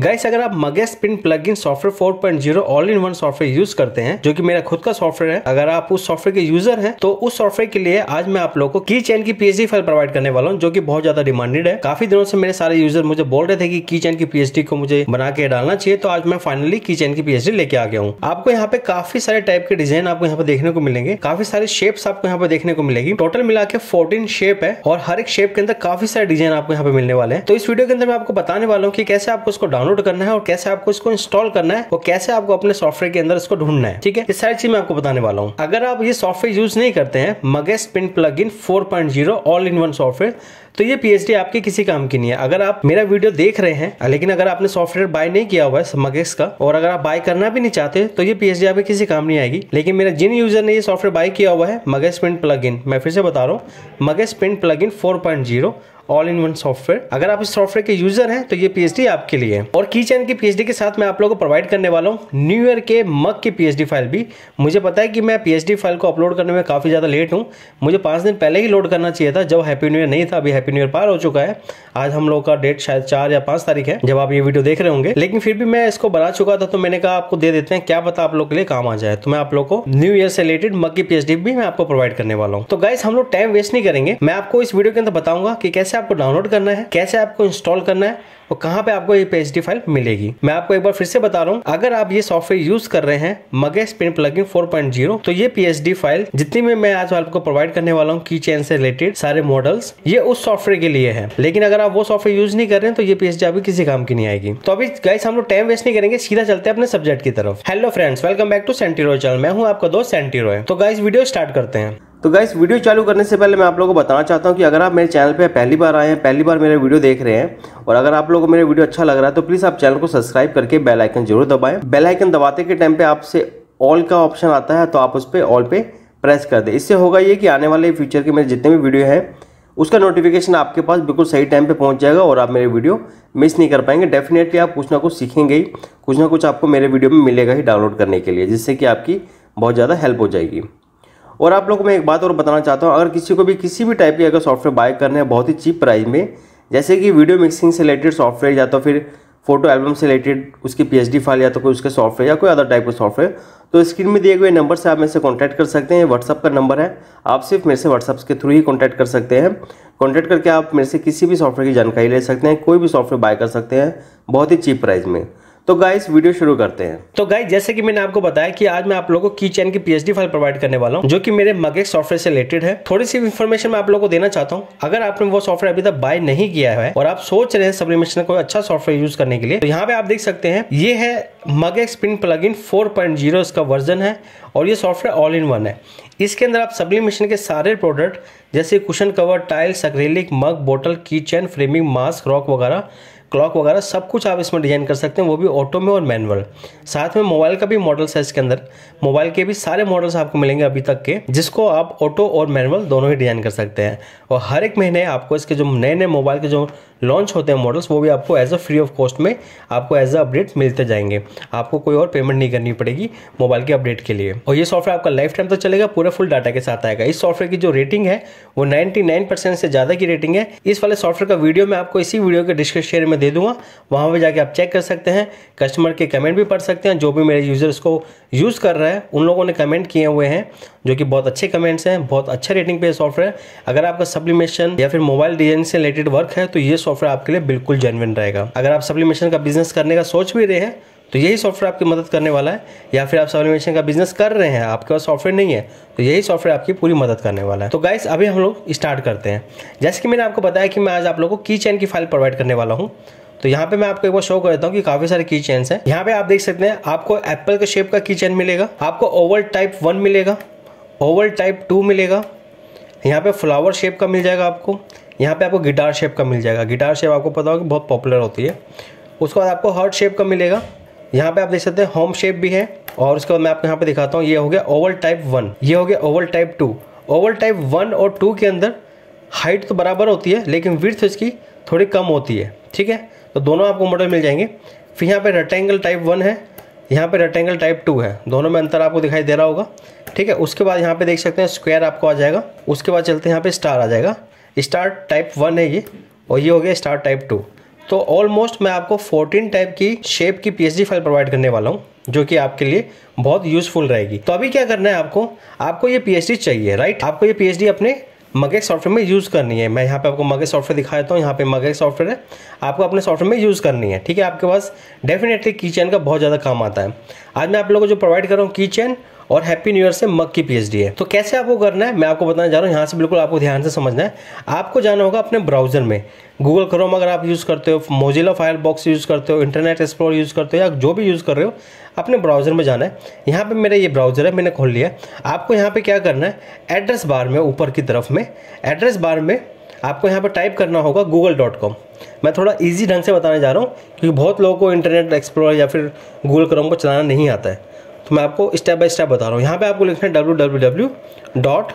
guys अगर आप mugs spin plug in software 4.0 all in one software use करते हैं जो कि मेरा खुद का सॉफ्टवेयर है अगर आप उस सॉफ्टवेयर के यूजर हैं तो उस सॉफ्टवेयर के लिए आज मैं आप लोगों को की चैन की पीएचडी फाइल प्रोवाइड करने वाला हूँ जो कि बहुत ज्यादा डिमांडेड है काफी दिनों से मेरे सारे यूजर मुझे बोल रहे थे की की चैन की पीएचडी को मुझे बना के डालना चाहिए तो आज मैं फाइनली की चैन की पीएचडी लेके आ गया हूँ आपको यहाँ पे काफी सारे टाइप के डिजाइन आपको यहाँ पे देखने को मिलेंगे काफी सारे शेप्स आपको यहाँ पे देखने को मिलेगी टोटल मिला के फोर्टीन शेप है और हर एक शेप के अंदर काफी सारे डिजाइन आपको यहाँ पे मिलने वाले हैं तो इस वीडियो के अंदर मैं आपको बताने वाला हूँ कि कैसे आपको उसको डाउनलोड डाउनलोड करना है और कैसे आपको इसको इंस्टॉल करना है और कैसे आपको अपने सॉफ्टवेयर के अंदर इसको ढूंढना है ठीक है ये सारी चीज मैं आपको बताने वाला हूँ अगर आप ये सॉफ्टवेयर यूज नहीं करते हैं mugs pin plug in all in one software तो ये पी आपके किसी काम की नहीं है अगर आप मेरा वीडियो देख रहे हैं लेकिन अगर आपने सॉफ्टवेयर बाय नहीं किया हुआ है मगेस का और अगर आप बाय करना भी नहीं चाहते तो ये पी आपके किसी काम नहीं आएगी लेकिन मेरा जिन यूजर ने ये सॉफ्टवेयर बाय किया हुआ है मगेस पेंट प्लग मैं फिर से बता रहा हूँ mugs paint plug in all in one software अगर आप इस सॉफ्टवेयर के यूजर हैं तो ये पीएचडी आपके लिए है और की चैन की पीएचडी के साथ मैं आप लोगों को प्रोवाइड करने वाला हूँ न्यू ईयर के मग की पीएचडी फाइल भी मुझे पता है कि मैं पीएचडी फाइल को अपलोड करने में काफ़ी ज़्यादा लेट हूँ मुझे पाँच दिन पहले ही लोड करना चाहिए था जब हैप्पी न्यू ईयर नहीं था अभी हैप्पी न्यू ईयर पार हो चुका है आज हम लोग का डेट शायद चार या पाँच तारीख है जब आप ये वीडियो देख रहे होंगे लेकिन फिर भी मैं इसको बना चुका था तो मैंने कहा आपको दे देते हैं क्या पता आप लोग के लिए काम आ जाए तो मैं आप लोग को न्यू ईयर से रिलेटेड मग की पीएचडी भी मैं आपको प्रोवाइड करने वाला हूँ तो गाइस हम लोग टाइम वेस्ट नहीं करेंगे मैं आपको इस वीडियो के अंदर बताऊंगा कि कैसे आपको डाउनलोड करना है कैसे आपको इंस्टॉल करना है और कहाँ पे आपको ये पी फाइल मिलेगी मैं आपको एक बार फिर से बता रहा हूँ अगर आप ये सॉफ्टवेयर यूज कर रहे हैं मगे स्पिन प्लगिंग 4.0 तो ये पी फाइल जितनी भी मैं आज आपको प्रोवाइड करने वाला हूँ की चेन से रिलेटेड सारे मॉडल्स ये उस सॉफ्टवेयर के लिए है लेकिन अगर आप वो सॉफ्टवेयर यूज नहीं कर रहे हैं तो ये पी अभी किसी काम की नहीं आएगी तो अभी गाइस हम लोग टाइम वेस्ट नहीं करेंगे सीधा चलते अपने सब्जेक्ट की तरफ hello friends welcome back to Centiro channel मैं हूँ आपका दोस्त सेंटीरो तो गाइस वीडियो स्टार्ट करते हैं तो गाइस वीडियो चालू करने से पहले मैं आप लोगों को बताना चाहता हूँ कि अगर आप मेरे चैनल पे पहली बार आए हैं पहली बार मेरे वीडियो देख रहे हैं और अगर आप लोगों को मेरा वीडियो अच्छा लग रहा है तो प्लीज़ आप चैनल को सब्सक्राइब करके बेल आइकन जरूर दबाएं बेल आइकन दबाते के टाइम पे आपसे ऑल का ऑप्शन आता है तो आप उस पर ऑल पे प्रेस कर दें इससे होगा ये कि आने वाले फ्यूचर के मेरे जितने भी वीडियो हैं उसका नोटिफिकेशन आपके पास बिल्कुल सही टाइम पर पहुँच जाएगा और आप मेरे वीडियो मिस नहीं कर पाएंगे डेफिनेटली आप कुछ ना कुछ सीखेंगे ही कुछ ना कुछ आपको मेरे वीडियो में मिलेगा ही डाउनलोड करने के लिए जिससे कि आपकी बहुत ज़्यादा हेल्प हो जाएगी और आप लोगों को मैं एक बात और बताना चाहता हूँ अगर किसी को भी किसी भी टाइप के अगर सॉफ्टवेयर बाय करने हैं बहुत ही चीप प्राइस में जैसे कि वीडियो मिक्सिंग से रिलेटेड सॉफ्टवेयर या तो फिर फोटो एल्बम से रिलेटेड उसकी पी फाइल या तो कोई उसके सॉफ्टवेयर या कोई अदर टाइप का सॉफ्टवेयर तो स्क्रीन में दिए गए नंबर से आप मेरे से कॉन्टैक्ट कर सकते हैं व्हाट्सअप का नंबर है आप सिर्फ मेरे से व्हाट्सअप के थ्रू ही कॉन्टैक्ट कर सकते हैं कॉन्टैक्ट करके आप मेरे से किसी भी सॉफ्टवेयर की जानकारी ले सकते हैं कोई भी सॉफ्टवेयर बाय कर सकते हैं बहुत ही चीप प्राइस में तो गाइस वीडियो शुरू करते हैं तो गाइस जैसे कि मैंने आपको बताया कि आज मैं आप लोगों को की चैन की पीएचडी फाइल प्रोवाइड करने वाला हूं जो कि मेरे मगेक सॉफ्टवेयर से रिलेटेड है थोड़ी सी इन्फॉर्मेशन मैं आप लोगों को देना चाहता हूं अगर आपने वो सॉफ्टवेयर अभी तक बाय नहीं किया है और आप सोच रहे हैं सबलिमेशन को अच्छा सॉफ्टवेयर यूज करने के लिए तो यहाँ पे आप देख सकते हैं ये है मगे स्पिन प्लग इन इसका वर्जन है और ये सॉफ्टवेयर ऑल इन वन है इसके अंदर आप सब्लिमेशन के सारे प्रोडक्ट जैसे cushion cover tiles acrylic mug bottle key chain framing mask rock वगैरह क्लॉक वगैरह सब कुछ आप इसमें डिज़ाइन कर सकते हैं वो भी ऑटो में और मैनुअल साथ में मोबाइल का भी मॉडल्स है इसके अंदर मोबाइल के भी सारे मॉडल्स आपको मिलेंगे अभी तक के जिसको आप ऑटो और मैनुअल दोनों ही डिज़ाइन कर सकते हैं और हर एक महीने आपको इसके जो नए नए मोबाइल के जो लॉन्च होते हैं मॉडल्स वो भी आपको as a free of cost में आपको एज अ अपडेट मिलते जाएंगे आपको कोई और पेमेंट नहीं करनी पड़ेगी मोबाइल के अपडेट के लिए और ये सॉफ्टवेयर आपका लाइफ टाइम तो चलेगा पूरा फुल डाटा के साथ आएगा इस सॉफ्टवेयर की जो रेटिंग है वो 99% से ज़्यादा की रेटिंग है इस वाले सॉफ्टवेयर का वीडियो मैं आपको इसी वीडियो के डिस्क्रिप्शन में में दे दूंगा वहाँ पर जाके आप चेक कर सकते हैं कस्टमर के कमेंट भी पढ़ सकते हैं जो भी मेरे यूज़र्स को यूज़ कर रहा है उन लोगों ने कमेंट किए हुए हैं जो कि बहुत अच्छे कमेंट्स हैं बहुत अच्छे रेटिंग पे सॉफ्टवेयर अगर आपका सप्लीमेशन या फिर मोबाइल डिजाइन से रिलेटेड वर्क है तो ये सॉफ्टवेयर आपके लिए बिल्कुल जेनविन रहेगा अगर आप सप्लीमेशन का बिजनेस करने का सोच भी रहे हैं तो यही सॉफ्टवेयर आपकी मदद करने वाला है या फिर आप सबलिमेशन का बिजनेस कर रहे हैं आपके पास सॉफ्टवेयर नहीं है तो यही सॉफ्टवेयर आपकी पूरी मदद करने वाला है तो गाइस अभी हम लोग स्टार्ट करते हैं जैसे कि मैंने आपको बताया कि मैं आज आप लोगों को की चैन की फाइल प्रोवाइड करने वाला हूँ तो यहाँ पे मैं आपको एक बार शो कर देता हूँ कि काफी सारे की चैन है यहाँ पे आप देख सकते हैं आपको एप्पल के शेप का की चैन मिलेगा आपको ओवल टाइप वन मिलेगा ओवल टाइप टू मिलेगा यहाँ पे फ्लावर शेप का मिल जाएगा आपको यहाँ पे आपको गिटार शेप का मिल जाएगा गिटार शेप आपको पता होगा बहुत पॉपुलर होती है उसके बाद आपको हर्ट शेप का मिलेगा यहाँ पे आप देख सकते हैं होम शेप भी है और उसके बाद मैं आपको यहाँ पे दिखाता हूँ ये हो गया ओवल टाइप वन ये हो गया oval type two oval type one और टू के अंदर हाइट तो बराबर होती है लेकिन विर्थ इसकी थोड़ी कम होती है ठीक है तो दोनों आपको मॉडल मिल जाएंगे फिर यहाँ पर रेक्टेंगल टाइप वन है यहाँ पे रेक्टेंगल टाइप टू है दोनों में अंतर आपको दिखाई दे रहा होगा ठीक है उसके बाद यहाँ पे देख सकते हैं स्क्वायर आपको आ जाएगा उसके बाद चलते हैं यहाँ पे स्टार आ जाएगा स्टार टाइप वन है ये और ये हो गया स्टार टाइप टू तो ऑलमोस्ट मैं आपको 14 टाइप की शेप की पीएचडी फाइल प्रोवाइड करने वाला हूँ जो कि आपके लिए बहुत यूजफुल रहेगी तो अभी क्या करना है आपको आपको ये पीएचडी चाहिए राइट आपको ये पीएचडी अपने मगे सॉफ्टवेयर में यूज़ करनी है मैं यहाँ पे आपको मगे सॉफ्टवेयर दिखा देता हूँ यहाँ पे मगेज सॉफ्टवेयर है आपको अपने सॉफ्टवेयर में यूज़ करनी है ठीक है आपके पास डेफिनेटली की का बहुत ज़्यादा काम आता है आज मैं आप लोगों को जो प्रोवाइड कर रहा हूँ की चैन और हैप्पी न्यू ईयर से मग की पीएचडी है तो कैसे आपको करना है मैं आपको बताने जा रहा हूँ यहाँ से बिल्कुल आपको ध्यान से समझना है आपको जाना होगा अपने ब्राउजर में गूगल क्रोम अगर आप यूज़ करते हो मोजिला फायर बॉक्स यूज़ करते हो इंटरनेट एक्सप्लोर यूज़ करते हो या जो भी यूज़ कर रहे हो अपने ब्राउजर में जाना है यहाँ पे मेरा ये ब्राउजर है मैंने खोल लिया आपको यहाँ पे क्या करना है एड्रेस बार में ऊपर की तरफ में एड्रेस बार में आपको यहाँ पर टाइप करना होगा गूगल डॉट कॉम मैं थोड़ा इजी ढंग से बताने जा रहा हूँ क्योंकि बहुत लोगों को इंटरनेट एक्सप्लोर या फिर गूगल क्रोम को चलाना नहीं आता है तो मैं आपको स्टेप बाय स्टेप बता रहा हूँ यहाँ पे आपको लिखना है W W W dot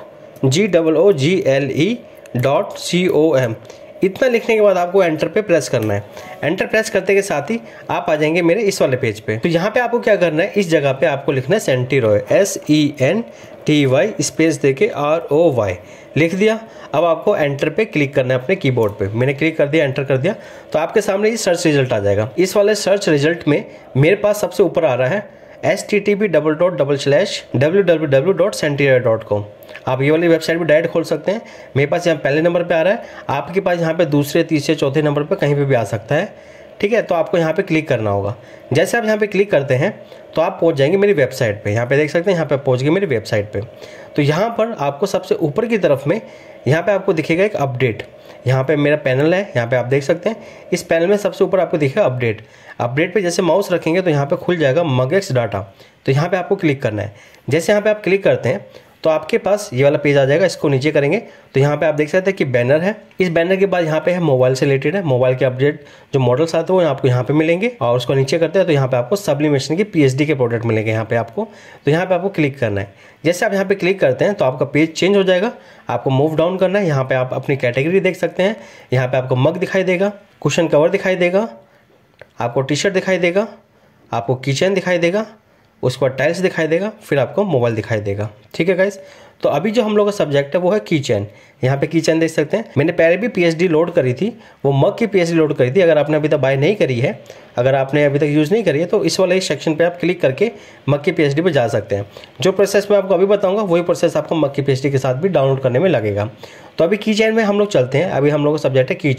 G double O G L E dot C O M इतना लिखने के बाद आपको एंटर पे प्रेस करना है एंटर प्रेस करते के साथ ही आप आ जाएंगे मेरे इस वाले पेज पे तो यहाँ पे आपको क्या करना है इस जगह पे आपको लिखना है Sentiroy S E N T Y space दे के आर ओ वाई लिख दिया अब आपको एंटर पे क्लिक करना है अपने कीबोर्ड पे मैंने क्लिक कर दिया एंटर कर दिया तो आपके सामने ये सर्च रिजल्ट आ जाएगा इस वाले सर्च रिजल्ट में मेरे पास सबसे ऊपर आ रहा है H T T P double dot double slash W W W dot Sentirior dot com आप ये वाली वेबसाइट भी डायरेक्ट खोल सकते हैं मेरे पास यहाँ पहले नंबर पे आ रहा है आपके पास यहाँ पे दूसरे तीसरे चौथे नंबर पे कहीं पे भी आ सकता है ठीक है तो आपको यहाँ पे क्लिक करना होगा जैसे आप यहाँ पे क्लिक करते हैं तो आप पहुँच जाएंगे मेरी वेबसाइट पे यहाँ पे देख सकते हैं यहाँ पे पहुँच गए मेरी वेबसाइट पे तो यहाँ पर आपको सबसे ऊपर की तरफ में यहाँ पे आपको दिखेगा एक अपडेट यहाँ पे मेरा पैनल है यहाँ पे आप देख सकते हैं इस पैनल में सबसे ऊपर आपको दिखेगा अपडेट अपडेट पे जैसे माउस रखेंगे तो यहाँ पे खुल जाएगा मगेक्स डाटा तो यहाँ पे आपको क्लिक करना है जैसे यहाँ पे आप क्लिक करते हैं तो आपके पास ये वाला पेज आ जाएगा इसको नीचे करेंगे तो यहाँ पे आप देख सकते हैं कि बैनर है इस बैनर के बाद यहाँ पे है मोबाइल से रिलेटेड है मोबाइल के अपडेट जो मॉडल्स आते हैं वो आपको यहाँ पे मिलेंगे और उसको नीचे करते हैं तो यहाँ पे आपको सब्लिमेशन की पीएचडी के प्रोडक्ट मिलेंगे यहाँ पे आपको तो यहाँ पे आपको क्लिक करना है जैसे आप यहाँ पे क्लिक करते हैं तो आपका पेज चेंज हो जाएगा आपको मूव डाउन करना है यहाँ पे आप अपनी कैटेगरी देख सकते हैं यहाँ पे आपको मग दिखाई देगा क्वेश्चन कवर दिखाई देगा आपको टी शर्ट दिखाई देगा आपको किचन दिखाई देगा उसके बाद टाइल्स दिखाई देगा फिर आपको मोबाइल दिखाई देगा ठीक है गाइज तो अभी जो हम लोग का सब्जेक्ट है वो है किचन यहाँ पे किचन देख सकते हैं मैंने पहले भी पीएचडी लोड करी थी वो मग की पीएचडी लोड करी थी अगर आपने अभी तक बाय नहीं करी है अगर आपने अभी तक यूज़ नहीं करी है तो इस वाले सेक्शन पे आप क्लिक करके मग की पीएचडी पे जा सकते हैं जो प्रोसेस मैं आपको अभी बताऊँगा वही प्रोसेस आपको मग की पी के साथ भी डाउनलोड करने में लगेगा तो अभी की में हम लोग चलते हैं अभी हम लोग का सब्जेक्ट है की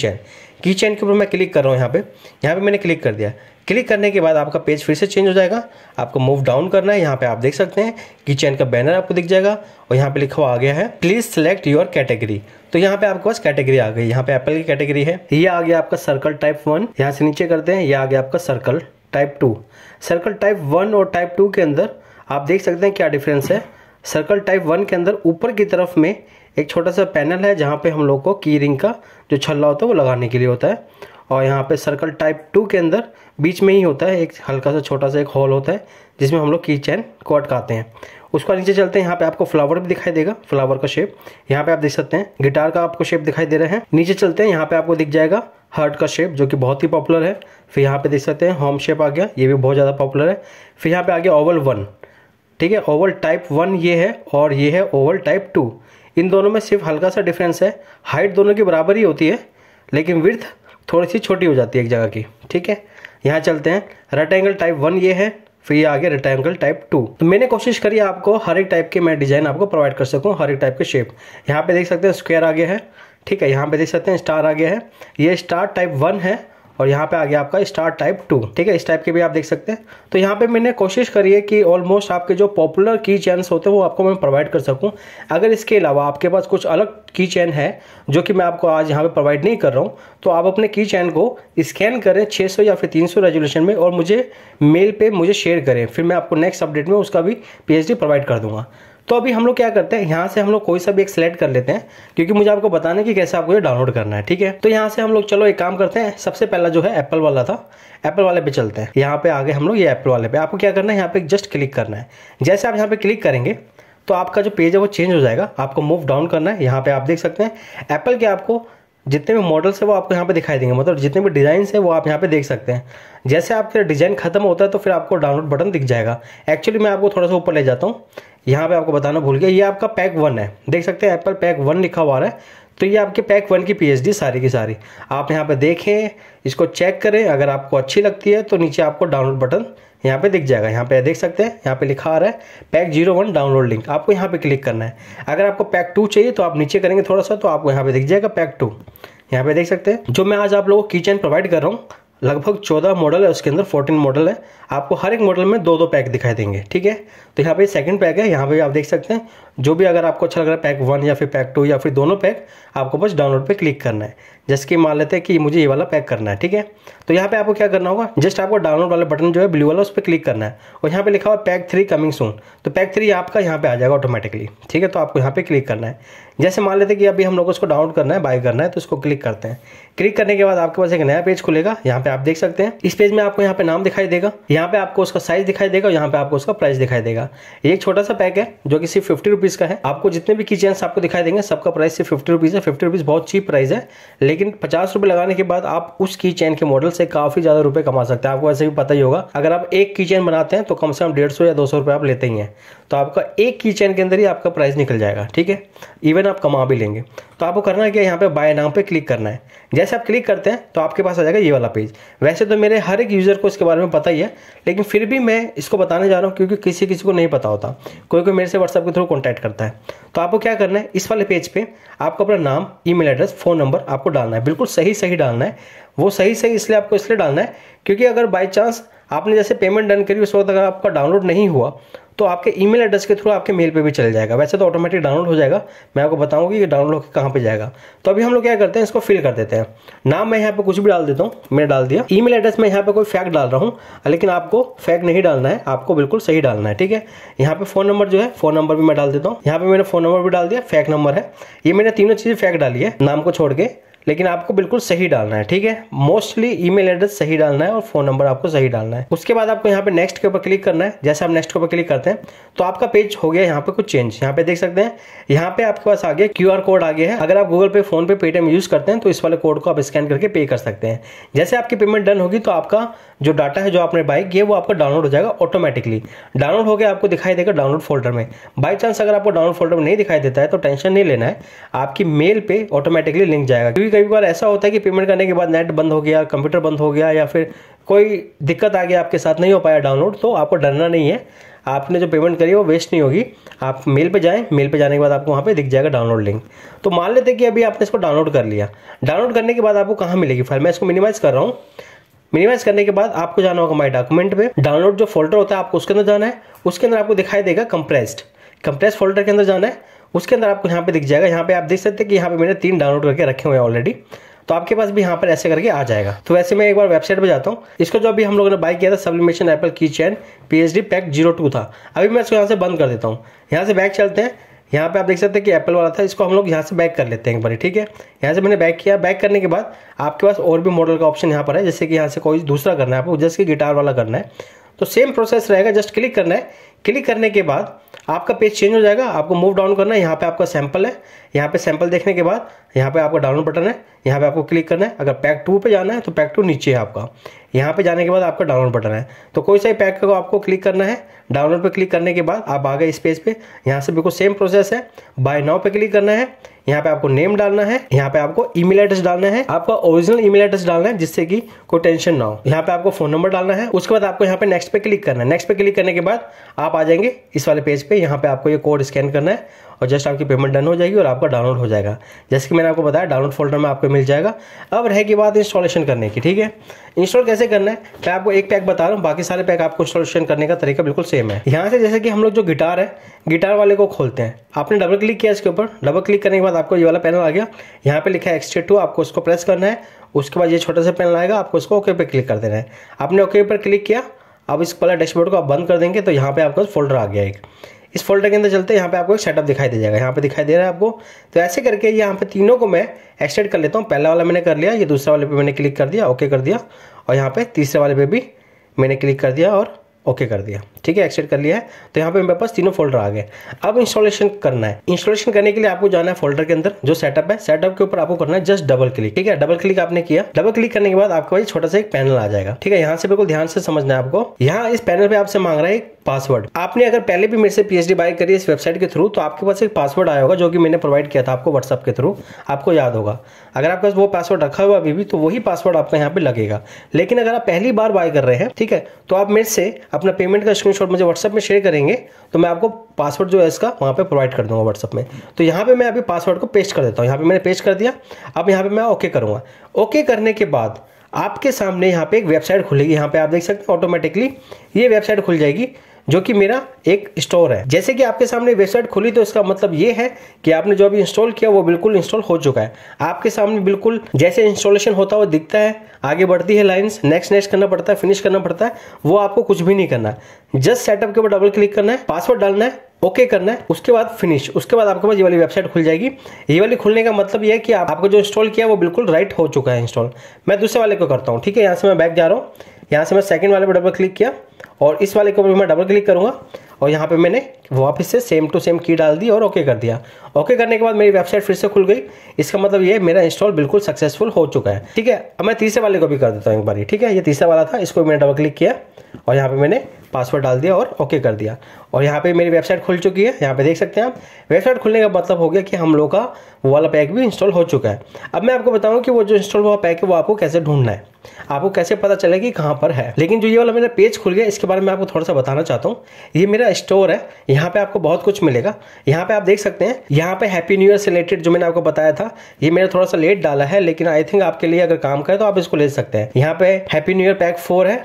की चैन के ऊपर मैं क्लिक कर रहा हूँ यहाँ पे यहाँ पे मैंने क्लिक कर दिया क्लिक करने के बाद आपका पेज फिर से चेंज हो जाएगा आपको मूव डाउन करना है यहाँ पे आप देख सकते हैं की चैन का बैनर आपको दिख जाएगा और यहाँ पे लिखा हुआ आ गया है प्लीज सेलेक्ट योर कैटेगरी तो यहाँ पे आपके पास कैटेगरी आ गई यहाँ पे एप्पल की कैटेगरी है ये आ गया आपका सर्कल टाइप वन यहाँ से नीचे करते हैं ये आ गया आपका circle type two circle type one और टाइप टू के अंदर आप देख सकते हैं क्या डिफरेंस है सर्कल टाइप वन के अंदर ऊपर की तरफ में एक छोटा सा पैनल है जहाँ पे हम लोग को की रिंग का जो छल्ला होता है वो लगाने के लिए होता है और यहाँ पे सर्कल टाइप टू के अंदर बीच में ही होता है एक हल्का सा छोटा सा एक हॉल होता है जिसमें हम लोग की चैन को अटकाते हैं उसका नीचे चलते हैं यहाँ पे आपको फ्लावर भी दिखाई देगा फ्लावर का शेप यहाँ पे आप देख सकते हैं गिटार का आपको शेप दिखाई दे रहे हैं नीचे चलते हैं यहाँ पे आपको दिख जाएगा हार्ट का शेप जो कि बहुत ही पॉपुलर है फिर यहाँ पे देख सकते हैं होम शेप आ गया ये भी बहुत ज़्यादा पॉपुलर है फिर यहाँ पे आ गया ओवल वन ठीक है ओवल टाइप वन ये है और ये है ओवल टाइप टू इन दोनों में सिर्फ हल्का सा डिफरेंस है हाइट दोनों की बराबर ही होती है लेकिन विर्थ थोड़ी सी छोटी हो जाती है एक जगह की ठीक है यहाँ चलते हैं रेक्टेंगल टाइप वन ये है फिर ये आगे रेक्टेंगल टाइप टू तो मैंने कोशिश करी आपको हर एक टाइप के मैं डिजाइन आपको प्रोवाइड कर सकूँ हर एक टाइप के शेप यहाँ पे देख सकते हैं स्क्वेयर आगे है ठीक है यहाँ पे देख सकते हैं स्टार आगे है ये स्टार टाइप वन है और यहाँ पे आ गया आपका स्टार टाइप टू ठीक है इस टाइप के भी आप देख सकते हैं तो यहाँ पे मैंने कोशिश करी है कि ऑलमोस्ट आपके जो पॉपुलर की चैनस होते हैं वो आपको मैं प्रोवाइड कर सकूँ अगर इसके अलावा आपके पास कुछ अलग की चैन है जो कि मैं आपको आज यहाँ पे प्रोवाइड नहीं कर रहा हूँ तो आप अपने की चैन को स्कैन करें छः या फिर तीन रेजोल्यूशन में और मुझे मेल पे मुझे शेयर करें फिर मैं आपको नेक्स्ट अपडेट में उसका भी पी प्रोवाइड कर दूंगा तो अभी हम लोग क्या करते हैं यहाँ से हम लोग कोई सा भी एक सिलेक्ट कर लेते हैं क्योंकि मुझे आपको बताने की कैसे आपको ये डाउनलोड करना है ठीक है तो यहाँ से हम लोग चलो एक काम करते हैं सबसे पहला जो है एप्पल वाला था एप्पल वाले पे चलते हैं यहाँ पे आगे हम लोग ये एप्पल वाले पे आपको क्या करना है यहाँ पे जस्ट क्लिक करना है जैसे आप यहाँ पे क्लिक करेंगे तो आपका जो पेज है वो चेंज हो जाएगा आपको मूव डाउन करना है यहाँ पे आप देख सकते हैं एप्पल के आपको जितने भी मॉडल्स है वो आपको यहाँ पे दिखाई देंगे मतलब जितने भी डिज़ाइन है वो आप यहाँ पे देख सकते हैं जैसे आपका डिज़ाइन खत्म होता है तो फिर आपको डाउनलोड बटन दिख जाएगा एक्चुअली मैं आपको थोड़ा सा ऊपर ले जाता हूँ यहाँ पे आपको बताना भूल गया ये आपका पैक वन है देख सकते हैं एप्पल पैक वन लिखा हुआ है तो ये आपके पैक वन की पीएचडी सारी की सारी आप यहाँ पे देखें इसको चेक करें अगर आपको अच्छी लगती है तो नीचे आपको डाउनलोड बटन यहाँ पे दिख जाएगा यहाँ पे देख सकते हैं यहाँ पे लिखा आ रहा है pack zero one download link आपको यहाँ पे क्लिक करना है अगर आपको पैक टू चाहिए तो आप नीचे करेंगे थोड़ा सा तो आपको यहाँ पे दिख जाएगा पैक टू यहाँ पे देख सकते हैं जो मैं आज आप लोगों को किचन प्रोवाइड कर रहा हूँ लगभग चौदह मॉडल है उसके अंदर फोर्टीन मॉडल है आपको हर एक मॉडल में दो दो पैक दिखाई देंगे ठीक है तो यहाँ पे सेकंड पैक है यहाँ पे आप देख सकते हैं जो भी अगर आपको अच्छा लग रहा है पैक वन या फिर पैक टू या फिर दोनों पैक आपको बस डाउनलोड पे क्लिक करना है जैसे कि मान लेते हैं कि मुझे ये वाला पैक करना है ठीक है तो यहाँ पे आपको क्या करना होगा जस्ट आपको डाउनलोड वाला बटन जो है ब्लू वाला उस पर क्लिक करना है और यहाँ पे लिखा हुआ पैक थ्री कमिंग सून तो पैक थ्री आपका यहाँ पे आ जाएगा ऑटोमेटिकली ठीक है तो आपको यहाँ पे क्लिक करना है जैसे मान लेते हैं कि अभी हम लोग उसको डाउनलोड करना है बाय करना है तो उसको क्लिक करते हैं क्लिक करने के बाद आपके पास एक नया पेज खुलेगा यहाँ पे आप देख सकते हैं इस पेज में आपको यहाँ पे नाम दिखाई देगा यहाँ पे आपको उसका साइज दिखाई देगा यहाँ पे आपको उसका प्राइस दिखाई देगा एक छोटा सा पैक है जो कि सिर्फ फिफ्टी रुपीज का है आपको जितने भी की आपको दिखाई देंगे सबका प्राइस सिर्फ फिफ्टी रुपीज है फिफ्टी रुपीज बहुत चीप प्राइस है लेकिन पचास रुपए लगाने के बाद आप उस की चेन के मॉडल से काफी ज्यादा रुपए कमा सकते हैं आपको ऐसे भी पता ही होगा अगर आप एक की चेन बनाते हैं तो कम से कम डेढ़ सौ या दो सौ रुपए आप लेते ही हैं तो आपका एक की चैन के अंदर ही आपका प्राइस निकल जाएगा ठीक है इवन आप कमा भी लेंगे तो आपको करना है क्या यहाँ पे बाय नाउ पे क्लिक करना है जैसे आप क्लिक करते हैं तो आपके पास आ जाएगा ये वाला पेज वैसे तो मेरे हर एक यूज़र को इसके बारे में पता ही है लेकिन फिर भी मैं इसको बताने जा रहा हूँ क्योंकि किसी किसी को नहीं पता होता कोई कोई मेरे से व्हाट्सअप के थ्रू कॉन्टैक्ट करता है तो आपको क्या करना है इस वाले पेज पर आपको अपना नाम ई एड्रेस फ़ोन नंबर आपको डालना है बिल्कुल सही सही डालना है वो सही सही इसलिए आपको इसलिए डालना है क्योंकि अगर बाई चांस आपने जैसे पेमेंट डन करी उस वक्त अगर आपका डाउनलोड नहीं हुआ तो आपके ईमेल एड्रेस के थ्रू आपके मेल पे भी चल जाएगा वैसे तो ऑटोमेटिक डाउनलोड हो जाएगा मैं आपको बताऊंगा कि डाउनलोड होकर कहाँ पे जाएगा तो अभी हम लोग क्या करते हैं इसको फिल कर देते हैं नाम मैं यहाँ पे कुछ भी डाल देता हूँ मैं डाल दिया ई एड्रेस मैं यहाँ पे कोई फैक्ट डाल रहा हूँ लेकिन आपको फैक्ट नहीं डालना है आपको बिल्कुल सही डालना है ठीक है यहाँ पे फोन नंबर जो है फोन नंबर भी मैं डाल देता हूँ यहाँ पे मैंने फोन नंबर भी डाल दिया फैक नंबर है ये मैंने तीनों चीज़ें फैक्ट डाली है नाम को छोड़ के लेकिन आपको बिल्कुल सही डालना है ठीक है मोस्टली ईमेल एड्रेस सही डालना है और फोन नंबर आपको सही डालना है उसके बाद आपको यहाँ पे नेक्स्ट के ऊपर क्लिक करना है जैसे आप नेक्स्ट के ऊपर क्लिक करते हैं तो आपका पेज हो गया यहाँ पे कुछ चेंज यहाँ पे देख सकते हैं यहाँ पे आपके पास आगे क्यू क्यू कोड आ गया है अगर आप गूगल पे फोन पे पेटीएम यूज करते हैं तो इस वाले कोड को आप स्कैन करके पे कर सकते हैं जैसे आपकी पेमेंट डन होगी तो आपका जो डाटा है जो आपने बाइक किया वो आपका डाउनलोड हो जाएगा ऑटोमेटिकली डाउनलोड हो गया आपको दिखाई देगा डाउनलोड फोल्डर में बाई चांस अगर आपको डाउनलोड फोल्डर में नहीं दिखाई देता है तो टेंशन नहीं लेना है आपकी मेल पे ऑटोमेटिकली लिंक जाएगा क्योंकि कभी बार ऐसा होता है कि पेमेंट करने के बाद नेट बंद हो गया कंप्यूटर बंद हो गया या फिर कोई दिक्कत आ गया आपके साथ नहीं हो पाया डाउनलोड तो आपको डरना नहीं है आपने जो पेमेंट करी वो वेस्ट नहीं होगी आप मेल पे जाएं मेल पे जाने के बाद आपको वहाँ पे दिख जाएगा डाउनलोड लिंक तो मान लेते हैं कि अभी आपने इसको डाउनलोड कर लिया डाउनलोड करने के बाद आपको कहाँ मिलेगी फाइल मैं इसको मिनिमाइज़ कर रहा हूँ मिनिमाइज करने के बाद आपको जाना होगा माई डॉक्यूमेंट में डाउनलोड जो फोल्डर होता है आपको उसके अंदर जाना है उसके अंदर आपको दिखाई देगा कंप्रेस्ड कंप्रेस फोल्डर के अंदर जाना है उसके अंदर आपको यहाँ पे दिख जाएगा यहाँ पे आप देख सकते हैं कि यहाँ पे मैंने तीन डाउनलोड करके रखे हुए हैं ऑलरेडी तो आपके पास भी यहाँ पर ऐसे करके आ जाएगा तो वैसे मैं एक बार वेबसाइट पर जाता हूँ इसको जो अभी हम लोगों ने बाय किया था sublimation apple key chain P pack zero two था अभी मैं इसको यहाँ से बंद कर देता हूँ यहाँ से बैक चलते हैं यहाँ पे आप देख सकते हैं कि एप्पल वाला था इसको हम लोग यहाँ से बैक कर लेते हैं एक बार ठीक है यहाँ से मैंने बैक किया बैक करने के बाद आपके पास और भी मॉडल का ऑप्शन यहाँ पर है जैसे कि यहाँ से कोई दूसरा करना है आपको जैसे कि गिटार वाला करना है तो सेम प्रोसेस रहेगा जस्ट क्लिक करना है क्लिक करने के बाद आपका पेज चेंज हो जाएगा आपको मूव डाउन करना है यहाँ पे आपका सैंपल है यहाँ पे सैंपल देखने के बाद यहाँ पे आपका डाउनलोड बटन है यहाँ पे आपको क्लिक करना है अगर पैक टू पे जाना है तो पैक टू नीचे है आपका यहाँ पे जाने के बाद आपका डाउनलोड बटन है तो कोई सा पैक को आपको क्लिक करना है डाउनलोड पे क्लिक करने के बाद आप आ गए इस पेज पे यहाँ से बिल्कुल सेम प्रोसेस है बाय नाउ पे क्लिक करना है यहाँ पे आपको नेम डालना है यहाँ पे आपको ईमेल एड्रेस डालना है आपका ओरिजिनल ईमेल एड्रेस डालना है जिससे कि कोई टेंशन ना हो यहाँ पे आपको फोन नंबर डालना है उसके बाद आपको यहाँ पे नेक्स्ट पे क्लिक करना है नेक्स्ट पे क्लिक करने के बाद आप आ जाएंगे इस वाले पेज पे यहाँ पे आपको ये कोड स्कैन करना है और जस्ट आपकी पेमेंट डन हो जाएगी और आपका डाउनलोड हो जाएगा जैसे कि मैंने आपको बताया डाउनलोड फोल्डर में आपको मिल जाएगा अब की बात इंस्टॉलेशन करने की ठीक है इंस्टॉल कैसे करना है मैं आपको एक पैक बता रहा हूँ बाकी सारे पैक आपको इंस्टॉलेशन करने का तरीका बिल्कुल सेम है यहाँ से जैसे कि हम लोग जो गिटार है गिटार वाले को खोलते हैं आपने डबल क्लिक किया इसके ऊपर डबल क्लिक करने के बाद आपको ये वाला पैनल आ गया यहाँ पे लिखा है एक्सटे टू आपको उसको प्रेस करना है उसके बाद ये छोटा सा पैनल आएगा आपको उसको ओके पे क्लिक कर देना है आपने ओके पर क्लिक किया अब इस वाला डैशबोर्ड को आप बंद कर देंगे तो यहाँ पे आपका फोल्डर आ गया एक इस फोल्डर के अंदर चलते हैं यहाँ पे आपको एक सेटअप दिखाई दे जाएगा यहाँ पे दिखाई दे रहा है आपको तो ऐसे करके यहाँ पे तीनों को मैं एक्सटेड कर लेता हूँ पहला वाला मैंने कर लिया ये दूसरा वाले पे मैंने क्लिक कर दिया ओके कर दिया और यहाँ पे तीसरे वाले पे भी मैंने क्लिक कर दिया और ओके कर दिया ठीक है एक्सटेड कर लिया है तो यहाँ पे मेरे पास तीनों फोल्डर आ गए अब इंस्टॉलेशन करना है इंस्टॉलेशन करने के लिए आपको जाना है फोल्डर के अंदर जो सेटअप है सेटअप के ऊपर आपको करना है जस्ट डबल क्लिक ठीक है डबल क्लिक आपने किया डबल क्लिक करने के बाद आपके पास छोटा सा एक पैनल आ जाएगा ठीक है यहाँ से बिल्कुल ध्यान से समझना है आपको यहाँ इस पैनल पे आपसे मांग रहा है पासवर्ड आपने अगर पहले भी मेरे से पीएचडी बाय करी इस वेबसाइट के थ्रू तो आपके पास एक पासवर्ड आया होगा जो कि मैंने प्रोवाइड किया था आपको व्हाट्सअप के थ्रू आपको याद होगा अगर आपके पास वो पासवर्ड रखा हुआ अभी भी तो वही पासवर्ड आपका यहाँ पे लगेगा लेकिन अगर आप पहली बार बाय कर रहे हैं ठीक है तो आप मेरे से अपना पेमेंट का स्क्रीनशॉट मुझे व्हाट्सअप में शेयर करेंगे तो मैं आपको पासवर्ड जो है इसका वहाँ पर प्रोवाइड कर दूंगा व्हाट्सअप में तो यहाँ पर मैं अभी पासवर्ड को पेस्ट कर देता हूँ यहाँ पर मैंने पेस्ट कर दिया अब यहाँ पर मैं ओके करूँगा ओके करने के बाद आपके सामने यहाँ पे एक वेबसाइट खुलेगी यहाँ पे आप देख सकते हैं ऑटोमेटिकली ये वेबसाइट खुल जाएगी जो कि मेरा एक स्टोर है जैसे कि आपके सामने वेबसाइट खुली तो इसका मतलब ये है कि आपने जो अभी इंस्टॉल किया वो बिल्कुल इंस्टॉल हो चुका है आपके सामने बिल्कुल जैसे इंस्टॉलेशन होता हुआ दिखता है आगे बढ़ती है लाइंस नेक्स्ट नेक्स्ट करना पड़ता है फिनिश करना पड़ता है वो आपको कुछ भी नहीं करना जस्ट सेटअप के ऊपर डबल क्लिक करना है पासवर्ड डालना है ओके okay करना है उसके बाद फिनिश उसके बाद आपके पास ये वाली वेबसाइट खुल जाएगी ये वाली खुलने का मतलब ये है कि आप, आपको जो इंस्टॉल किया वो बिल्कुल राइट हो चुका है इंस्टॉल मैं दूसरे वाले को करता हूँ ठीक है यहाँ से मैं बैक जा रहा हूँ यहाँ से मैं सेकंड वाले पर डबल क्लिक किया और इस वाले के ऊपर मैं डबल क्लिक करूंगा और यहाँ पे मैंने वापस से सेम टू सेम की डाल दी और ओके कर दिया ओके करने के बाद मेरी वेबसाइट फिर से खुल गई इसका मतलब ये मेरा इंस्टॉल बिल्कुल सक्सेसफुल हो चुका है ठीक है अब मैं तीसरे वाले को भी कर देता हूँ एक बार ठीक है ये तीसरा वाला था इसको मैंने डबल क्लिक किया और यहाँ पर मैंने पासवर्ड डाल दिया और ओके कर दिया और यहाँ पे मेरी वेबसाइट खुल चुकी है यहाँ पे देख सकते हैं आप वेबसाइट खुलने का मतलब हो गया कि हम लोग का वो वाला पैक भी इंस्टॉल हो चुका है अब मैं आपको बताऊँ कि वो जो इंस्टॉल हुआ पैक है वो आपको कैसे ढूंढना है आपको कैसे पता चले कि कहाँ पर है लेकिन जो ये वाला मेरा पेज खुल गया इसके बारे में आपको थोड़ा सा बताना चाहता हूँ ये मेरा स्टोर है यहाँ पे आपको बहुत कुछ मिलेगा यहाँ पे आप देख सकते हैं यहाँ पे हैप्पी न्यू ईयर से रिलेटेड जो मैंने आपको बताया था ये मेरा थोड़ा सा लेट डाला है लेकिन आई थिंक आपके लिए अगर काम करे तो आप इसको ले सकते हैं यहाँ पे happy new year pack four है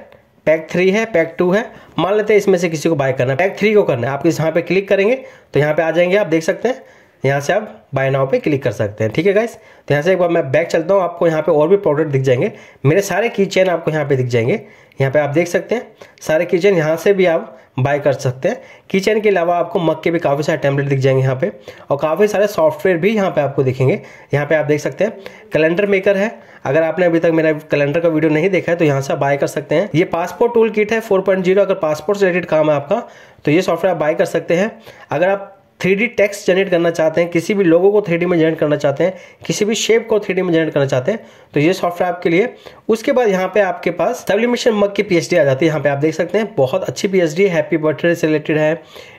पैक थ्री है पैक टू है मान लेते हैं इसमें से किसी को बाय करना है पैक थ्री को करना है आप इस यहाँ पे क्लिक करेंगे तो यहाँ पे आ जाएंगे आप देख सकते हैं यहाँ से आप बाय नाव पे क्लिक कर सकते हैं ठीक है गाइस तो यहाँ से एक बार मैं बैक चलता हूँ आपको यहाँ पे और भी प्रोडक्ट दिख जाएंगे मेरे सारे किचन आपको यहाँ पे दिख जाएंगे यहाँ पे आप देख सकते हैं सारे किचन यहाँ से भी आप बाय कर सकते हैं किचन के अलावा आपको मक के भी काफ़ी सारे टेम्पलेट दिख जाएंगे यहाँ पे और काफ़ी सारे सॉफ्टवेयर भी यहाँ पे आपको दिखेंगे यहाँ पे आप देख सकते हैं कैलेंडर मेकर है अगर आपने अभी तक मेरा कैलेंडर का वीडियो नहीं देखा है तो यहाँ से बाय कर सकते हैं ये पासपोर्ट टूल किट है 4.0 अगर पासपोर्ट से रिलेटेड काम है आपका तो ये सॉफ्टवेयर आप बाय कर सकते हैं अगर आप थ्री टेक्स्ट जनरेट करना चाहते हैं किसी भी लोगों को थ्री में जनरेट करना चाहते हैं किसी भी शेप को थ्री में जनरेट करना चाहते हैं तो ये सॉफ्टवेयर आपके लिए उसके बाद यहाँ पे आपके पास सब्लिमेशन मग की पी आ जाती है यहाँ पे आप देख सकते हैं बहुत अच्छी P H D happy birthday से रिलेटेड है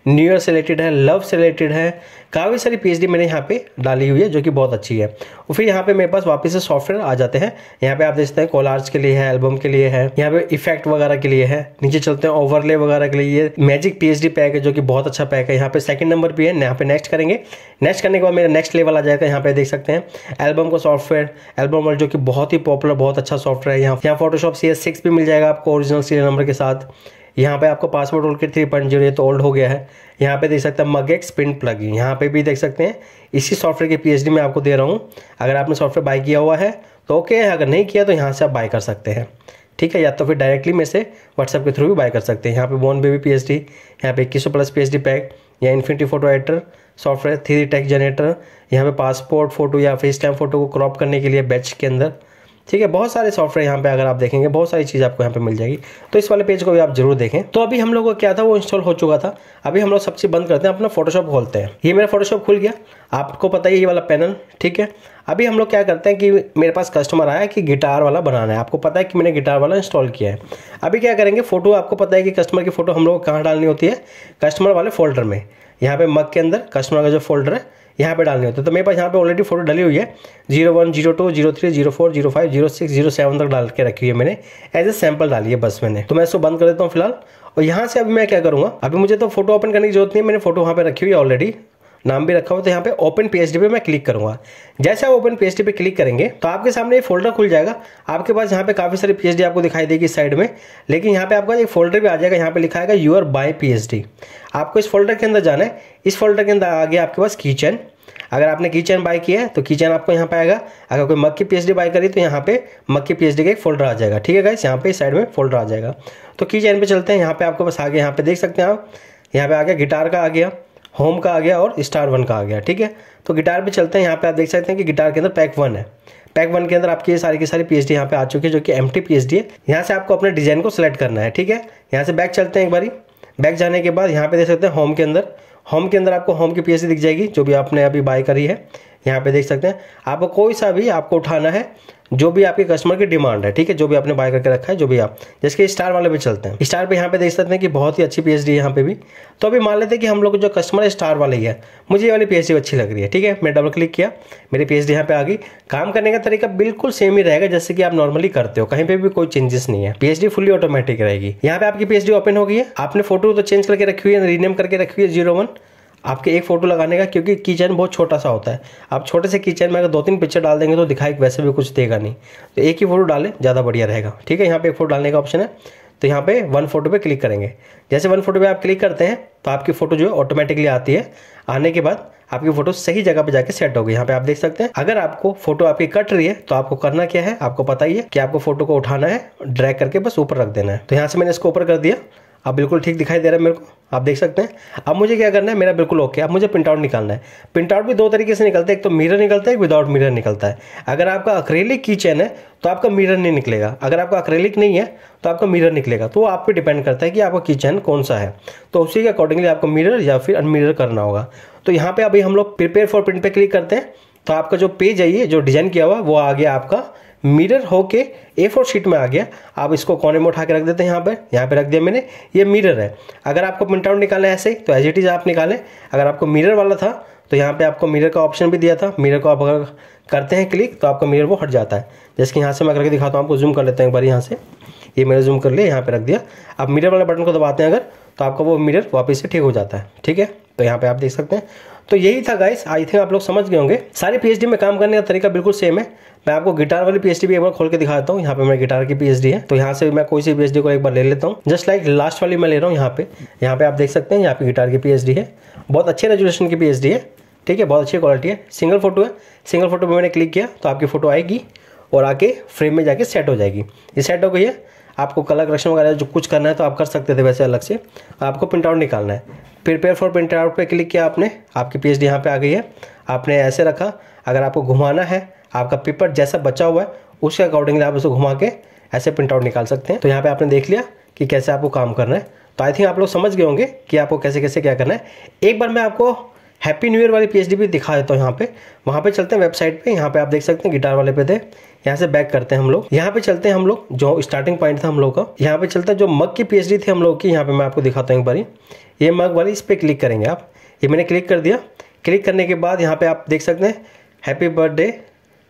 न्यू ईयर से रिलेटेड है लव से रिलेटेड है काफ़ी सारी पीएचडी मैंने यहाँ पे डाली हुई है जो कि बहुत अच्छी है और फिर यहाँ पे मेरे पास वापस से सॉफ्टवेयर आ जाते हैं यहाँ पे आप देखते हैं कोलार्स के लिए है एल्बम के लिए है यहाँ पे इफेक्ट वगैरह के लिए है नीचे चलते हैं ओवरले वगैरह के लिए ये मैजिक पीएचडी पैक है जो कि बहुत अच्छा पैक है यहाँ पे सेकंड नंबर भी है यहाँ पे नेक्स्ट करेंगे नेक्स्ट करने के बाद मेरा नेक्स्ट लेवल आ जाएगा यहाँ पे देख सकते हैं एल्बम का सॉफ्टवेयर एल्बम वर्ल्ड जो कि बहुत ही पॉपुलर बहुत अच्छा सॉफ्टवेयर है यहाँ यहाँ फोटोशॉप सी एस सिक्स भी मिल जाएगा आपको ओरिजिनल सीरियल नंबर के साथ यहाँ पे आपको पासवर्ड रोल के थ्री पॉइंट जीरो तो ओल्ड हो गया है यहाँ पे देख सकते हैं मगेक्स प्रिंट प्लग यहाँ पे भी देख सकते हैं इसी सॉफ्टवेयर के पीएचडी में आपको दे रहा हूँ अगर आपने सॉफ्टवेयर बाय किया हुआ है तो ओके है अगर नहीं किया तो यहाँ से आप बाय कर सकते हैं ठीक है या तो फिर डायरेक्टली मेरे से व्हाट्सएप के थ्रू भी बाय कर सकते हैं यहाँ पे born baby P H D यहाँ पे इक्कीस plus P H D pack या infinity photo editor software three text generator यहाँ पे पासपोर्ट फोटो या फिर स्टैम्प फोटो को क्रॉप करने के लिए बैच के अंदर ठीक है बहुत सारे सॉफ्टवेयर यहाँ पे अगर आप देखेंगे बहुत सारी चीज़ आपको यहाँ पे मिल जाएगी तो इस वाले पेज को भी आप जरूर देखें तो अभी हम लोग को क्या था वो इंस्टॉल हो चुका था अभी हम लोग सब चीज़ बंद करते हैं अपना फोटोशॉप खोलते हैं ये मेरा फोटोशॉप खुल गया आपको पता ही ये वाला पैनल ठीक है अभी हम लोग क्या करते हैं कि मेरे पास कस्टमर आया कि गिटार वाला बनाना है आपको पता है कि मैंने गिटार वाला इंस्टॉल किया है अभी क्या करेंगे फोटो आपको पता है कि कस्टमर की फ़ोटो हम लोग को कहाँ डालनी होती है कस्टमर वाले फोल्डर में यहाँ पे मग के अंदर कस्टमर का जो फोल्डर है यहाँ पे डालने होते हैं तो मेरे पास यहाँ पे ऑलरेडी फोटो डली हुई है zero one zero two zero three zero four zero five zero six zero seven तक डाल के रखी हुई है मैंने एज ए सैम्पल डाली है बस मैंने तो मैं इसको बंद कर देता हूँ फिलहाल और यहाँ से अभी मैं क्या करूँगा अभी मुझे तो फोटो ओपन करने की जरूरत नहीं है मैंने फोटो वहाँ पर रखी हुई है ऑलरेडी नाम भी रखा हुआ तो यहाँ पे ओपन पीएचडी पे मैं क्लिक करूंगा जैसे आप ओपन पीएचडी पे क्लिक करेंगे तो आपके सामने ये फोल्डर खुल जाएगा आपके पास यहाँ पे काफी सारी पीएचडी आपको दिखाई देगी साइड में लेकिन यहाँ पे आपका एक फोल्डर भी आ जाएगा यहाँ पे लिखा है यूर बाय पीएचडी आपको इस फोल्डर के अंदर जाना है इस फोल्डर के अंदर आ गया आपके पास किचन अगर आपने की चैन बाय किया है तो किचन आपको यहाँ पे आएगा अगर कोई पी एच डी बाय करी तो यहाँ पे मक की पी का एक फोल्डर आ जाएगा ठीक है गाइस यहाँ पे साइड में फोल्डर आ जाएगा तो की चैन चलते हैं यहाँ पे आपको बस आगे यहाँ पे देख सकते हैं आप यहाँ पे आ गया गिटार का आ गया होम का आ गया और स्टार वन का आ गया ठीक है तो गिटार पे चलते हैं यहाँ पे आप देख सकते हैं कि गिटार के अंदर पैक वन है पैक वन के अंदर आपकी ये सारी की सारी पीएचडी यहाँ पे आ चुकी है जो कि एम टी डी है यहाँ से आपको अपने डिजाइन को सिलेक्ट करना है ठीक है यहाँ से बैक चलते हैं एक बारी बैक जाने के बाद यहाँ पे देख सकते हैं होम के अंदर होम के अंदर आपको होम की पी दिख जाएगी जो भी आपने अभी बाय करी है यहाँ पे देख सकते हैं आपको कोई सा भी आपको उठाना है जो भी आपके कस्टमर की डिमांड है ठीक है जो भी आपने बाय करके रखा है जो भी आप जैसे स्टार वाले भी चलते हैं स्टार पे यहाँ पे देख सकते हैं कि बहुत ही अच्छी पीएचडी है यहाँ पे भी तो अभी मान लेते हैं कि हम लोग जो कस्टमर है स्टार वाले ही है मुझे ये वाली पीएचडी अच्छी लग रही है ठीक है मैं डबल क्लिक किया मेरी पीएचडी यहाँ पे आ गई काम करने का तरीका बिल्कुल सेम ही रहेगा जैसे कि आप नॉर्मली करते हो कहीं पे भी कोई चेंजेस नहीं है पीएचडी फुली ऑटोमेटिक रहेगी यहाँ पे आपकी पीएचडी ओपन हो गई है आपने फोटो तो चेंज करके रखी हुई है रीनेम करके रखी हुई है जीरो वन आपके एक फ़ोटो लगाने का क्योंकि किचन बहुत छोटा सा होता है आप छोटे से किचन में अगर दो तीन पिक्चर डाल देंगे तो दिखाई वैसे भी कुछ देगा नहीं तो एक ही फ़ोटो डालें ज़्यादा बढ़िया रहेगा ठीक है यहाँ पे एक फ़ोटो डालने का ऑप्शन है तो यहाँ पे वन फोटो पे क्लिक करेंगे जैसे वन फोटो पे आप क्लिक करते हैं तो आपकी फ़ोटो जो है ऑटोमेटिकली आती है आने के बाद आपकी फ़ोटो सही जगह पे जाके सेट होगी यहाँ पे आप देख सकते हैं अगर आपको फोटो आपकी कट रही है तो आपको करना क्या है आपको पता ही है कि आपको फोटो को उठाना है ड्रैग करके बस ऊपर रख देना है तो यहाँ से मैंने इसको ऊपर कर दिया अब बिल्कुल ठीक दिखाई दे रहा है मेरे को आप देख सकते हैं अब मुझे क्या करना है मेरा बिल्कुल ओके अब मुझे प्रिंट आउट निकालना है प्रिंट आउट भी दो तरीके से तो निकलता है एक तो मिरर निकलता है एक विदाउट मिरर निकलता है अगर आपका अक्रेलिक की है तो आपका मिरर नहीं निकलेगा अगर आपका अक्रेलिक नहीं है तो आपका मिरर निकलेगा तो वो आप पर डिपेंड करता है कि आपका की कौन सा है तो उसी के अकॉर्डिंगली आपको मिरर या फिर अनमिरर करना होगा तो यहाँ पर अभी हम लोग प्रिपेयर फॉर प्रिंट पर क्लिक करते हैं तो आपका जो पेज है ये जो डिज़ाइन किया हुआ वो आ गया आपका मिरर होके ए फोर शीट में आ गया आप इसको कोने में उठा के रख देते हैं यहाँ पर यहाँ पे रख दिया मैंने ये मिरर है अगर आपको प्रिंट आउट निकालना है ऐसे ही तो एज इट इज़ आप निकालें अगर आपको मिरर वाला था तो यहाँ पे आपको मिरर का ऑप्शन भी दिया था मिरर को आप अगर करते हैं क्लिक तो आपका मिरर वो हट जाता है जैसे कि यहाँ से मैं करके दिखाता हूँ आपको जूम कर लेते हैं एक बार यहाँ से ये मैंने जूम कर लिया यहाँ पर रख दिया आप मिरर वाले बटन को दबाते हैं अगर तो आपका वो मिरर वापस से ठीक हो जाता है ठीक है तो यहाँ पे आप देख सकते हैं तो यही था गाइस आई थिंक आप लोग समझ गए होंगे सारे पीएचडी में काम करने का तरीका बिल्कुल सेम है मैं आपको गिटार वाली पीएचडी भी एक बार खोल के दिखाता हूँ यहाँ पे मेरे गिटार की पीएचडी है तो यहाँ से मैं कोई सी पीएचडी को एक बार ले लेता हूँ जस्ट लाइक लास्ट वाली मैं ले रहा हूँ यहाँ पे यहाँ पे आप देख सकते हैं यहाँ पे गिटार की पीएचडी है बहुत अच्छे रेजुलेशन की पीएचडी है ठीक है बहुत अच्छी क्वालिटी है सिंगल फोटो है सिंगल फोटो पर मैंने क्लिक किया तो आपकी फोटो आएगी और आके फ्रेम में जाके सेट हो जाएगी ये सेट हो गई है आपको कलर करेक्शन वगैरह जो कुछ करना है तो आप कर सकते थे वैसे अलग से आपको प्रिंट आउट निकालना है प्रिपेयर फॉर प्रिंट आउट पर क्लिक किया आपने आपकी पेज यहाँ पर आ गई है आपने ऐसे रखा अगर आपको घुमाना है आपका पेपर जैसा बचा हुआ है उसके अकॉर्डिंगली आप उसे घुमा के ऐसे प्रिंट आउट निकाल सकते हैं तो यहाँ पर आपने देख लिया कि कैसे आपको काम करना है तो आई थिंक आप लोग समझ गए होंगे कि आपको कैसे कैसे क्या करना है एक बार मैं आपको हैप्पी न्यू ईयर वाली पी भी दिखा देता हूँ यहाँ पे वहाँ पे चलते हैं वेबसाइट पे यहाँ पे आप देख सकते हैं गिटार वाले पे थे यहाँ से बैक करते हैं हम लोग यहाँ पे चलते हैं हम लोग जो स्टार्टिंग पॉइंट था हम लोग का यहाँ पे चलते हैं जो मग की पी थी हम लोग की यहाँ पे मैं आपको दिखाता हूँ एक बारी ये मग वाली इस पर क्लिक करेंगे आप ये मैंने क्लिक कर दिया क्लिक करने के बाद यहाँ पे आप देख सकते हैं हैप्पी बर्थडे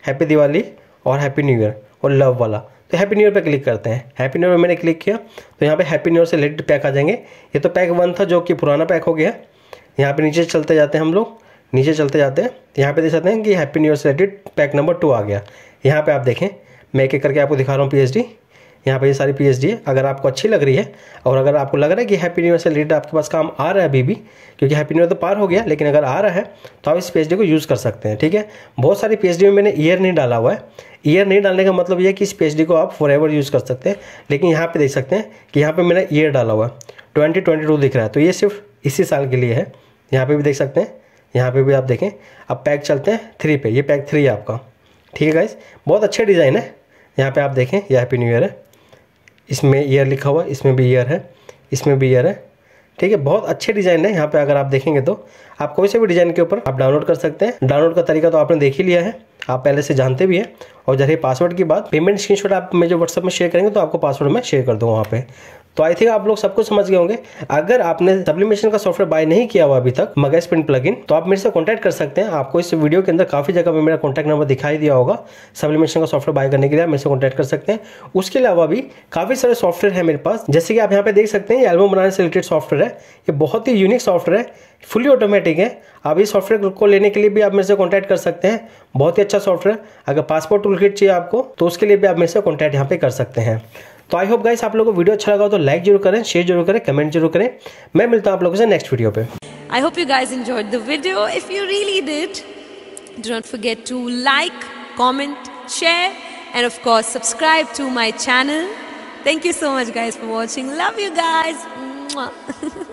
हैप्पी दिवाली और हैप्पी न्यू ईयर और लव वाला तो हैप्पी न्यू ईयर पे क्लिक करते हैं हैप्पी न्यू ईयर मैंने क्लिक किया तो यहाँ पे हैप्पी न्यू ईयर से रिलेटेड पैक आ जाएंगे ये तो पैक वन था जो कि पुराना पैक हो गया है यहाँ पे नीचे चलते जाते हैं हम लोग नीचे चलते जाते हैं यहाँ पे देख सकते हैं कि happy new year related pack number two आ गया यहाँ पे आप देखें मैं एक एक करके आपको दिखा रहा हूँ पीएचडी यहाँ पे ये सारी पीएचडी है अगर आपको अच्छी लग रही है और अगर आपको लग रहा है कि हैप्पी न्यू ईयर रिलेटेड आपके पास काम आ रहा है अभी भी क्योंकि हैप्पी न्यू ईयर तो पार हो गया लेकिन अगर आ रहा है तो आप इस पी को यूज़ कर सकते हैं ठीक है बहुत सारी पी में मैंने ईयर नहीं डाला हुआ है ईयर नहीं डालने का मतलब यह कि इस पी को आप फॉर यूज़ कर सकते हैं लेकिन यहाँ पर देख सकते हैं कि यहाँ पर मैंने ईयर डाला हुआ है ट्वेंटी दिख रहा है तो ये सिर्फ इसी साल के लिए है यहाँ पे भी देख सकते हैं यहाँ पे भी आप देखें अब पैक चलते हैं थ्री पे ये पैक थ्री है आपका ठीक है गाइस बहुत अच्छे डिज़ाइन है यहाँ पे आप देखें यह हैप्पी न्यू ईयर है इसमें ईयर लिखा हुआ इसमें भी ईयर है इसमें भी ईयर है ठीक है बहुत अच्छे डिज़ाइन है यहाँ पे अगर आप देखेंगे तो आप कोई से भी डिज़ाइन के ऊपर आप डाउनलोड कर सकते हैं डाउनलोड का तरीका तो आपने देख ही लिया है आप पहले से जानते भी हैं और जरिए पासवर्ड की बात पेमेंट स्क्रीनशॉट आप मुझे व्हाट्सअप में शेयर करेंगे तो आपको पासवर्ड मैं शेयर कर दूँगा वहाँ पे तो आई थिंक आप लोग सब कुछ समझ गए होंगे अगर आपने सब्लिमेशन का सॉफ्टवेयर बाय नहीं किया हुआ अभी तक मगज प्रिंट प्लग तो आप मेरे से कॉन्टैक्ट कर सकते हैं आपको इस वीडियो के अंदर काफ़ी जगह पर मेरा कॉन्टैक्ट नंबर दिखाई दिया होगा सब्लिमेशन का सॉफ्टवेयर बाय करने के लिए आप मेरे से कॉन्टैक्ट कर सकते हैं उसके अलावा भी काफ़ी सारे सॉफ्टवेयर है मेरे पास जैसे कि आप यहाँ पे देख सकते हैं ये एल्बम बनाने से रिलेटेड सॉफ्टवेयर है ये बहुत ही यूनिक सॉफ्टवेयर है फुली ऑटोमेटिक है आप इस सॉफ्टवेयर को लेने के लिए भी आप मेरे से कॉन्टैक्ट कर सकते हैं बहुत ही अच्छा सॉफ्टवेयर अगर पासपोर्ट टूल चाहिए आपको तो उसके लिए भी आप मेरे से कॉन्टैक्ट यहाँ पे कर सकते हैं तो आई होप गाइस आप लोगों को वीडियो अच्छा लगा तो लाइक जरूर करें शेयर जरूर करें कमेंट जरूर करें मैं मिलता हूँ आप लोगों से नेक्स्ट वीडियो पे I hope you guys enjoyed the video if you really did do not forget to like comment share and of course subscribe to my channel thank you so much guys for watching love you guys